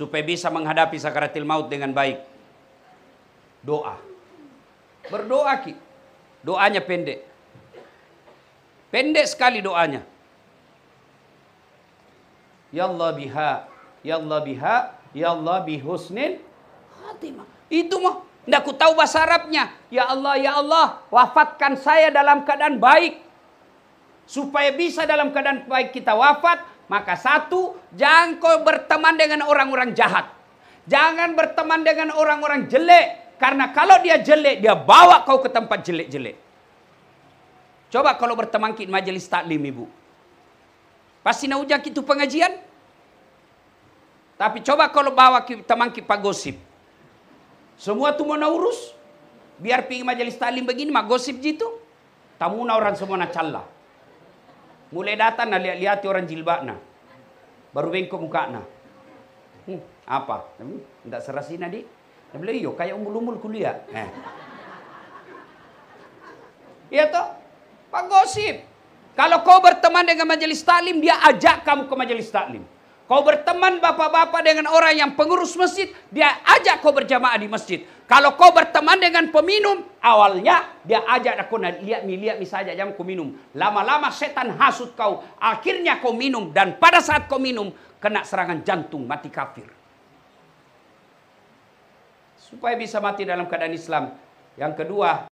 supaya bisa menghadapi sakaratil maut dengan baik. Doa. Berdoa ki. Doanya pendek. Pendek sekali doanya. Ya Allah biha, ya Allah biha, ya Allah bihusnil khatimah. Itu mah Nggak ku tahu bahasa Arabnya. Ya Allah, ya Allah, wafatkan saya dalam keadaan baik. Supaya bisa dalam keadaan baik kita wafat, maka satu, jangan kau berteman dengan orang-orang jahat. Jangan berteman dengan orang-orang jelek. Karena kalau dia jelek, dia bawa kau ke tempat jelek-jelek. Coba kalau berteman kita majelis taklim ibu. Pasti nak ujak itu pengajian. Tapi coba kalau bawa teman kita gosip. Semua tu mau nak urus. Biar pergi majelis taklim begini mah gosip jitu. Tamu orang semua nak calah. Mulai datang nak lihat-lihat orang nak. Baru bengkok muka na. Hmm, apa? Hmm, tidak serasi nadi? Dia bilang, iyo kayak umul-umul kuliah. Eh. Iya toh? Pak gosip. Kalau kau berteman dengan majelis taklim, dia ajak kamu ke majelis taklim. Kau berteman bapak-bapak dengan orang yang pengurus masjid, dia ajak kau berjamaah di masjid. Kalau kau berteman dengan peminum, awalnya dia ajak aku nak lihat mi lihat mi saja kau minum. Lama-lama setan hasut kau, akhirnya kau minum dan pada saat kau minum kena serangan jantung mati kafir. Supaya bisa mati dalam keadaan Islam. Yang kedua,